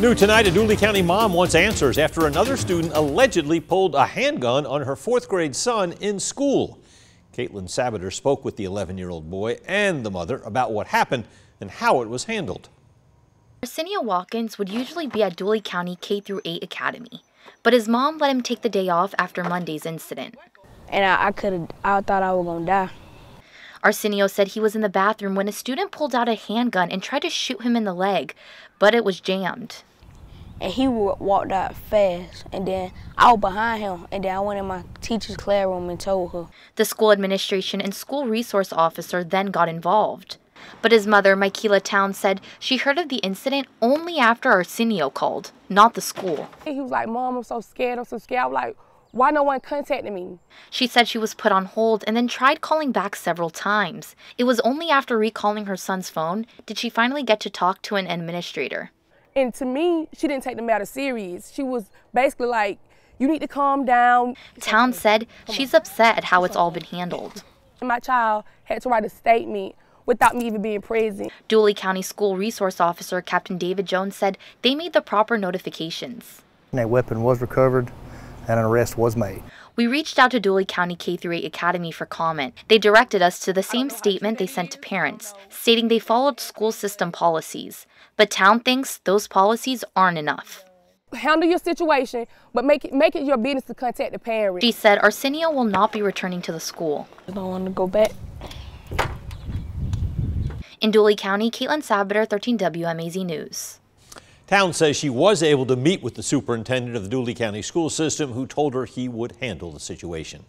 New tonight, a Dooley County mom wants answers after another student allegedly pulled a handgun on her fourth grade son in school. Caitlin Sabater spoke with the 11-year-old boy and the mother about what happened and how it was handled. Arsenio Watkins would usually be at Dooley County K-8 Academy, but his mom let him take the day off after Monday's incident. And I, I could have, I thought I was going to die. Arsenio said he was in the bathroom when a student pulled out a handgun and tried to shoot him in the leg, but it was jammed. And he walked out fast, and then I was behind him, and then I went in my teacher's classroom and told her. The school administration and school resource officer then got involved. But his mother, Michaela Town, said she heard of the incident only after Arsenio called, not the school. He was like, Mom, I'm so scared, I'm so scared. I was like, why no one contacted me? She said she was put on hold and then tried calling back several times. It was only after recalling her son's phone did she finally get to talk to an administrator. And to me, she didn't take the matter serious. She was basically like, you need to calm down. Town said she's upset at how it's all been handled. My child had to write a statement without me even being present. Dooley County School Resource Officer Captain David Jones said they made the proper notifications. And a weapon was recovered and an arrest was made. We reached out to Dooley County K 8 Academy for comment. They directed us to the same statement they sent to parents, stating they followed school system policies. But town thinks those policies aren't enough. Handle your situation, but make it, make it your business to contact the parents. She said Arsenio will not be returning to the school. I don't want to go back. In Dooley County, Caitlin Sabater, 13 WMAZ News. Town says she was able to meet with the superintendent of the Dooley County School System, who told her he would handle the situation.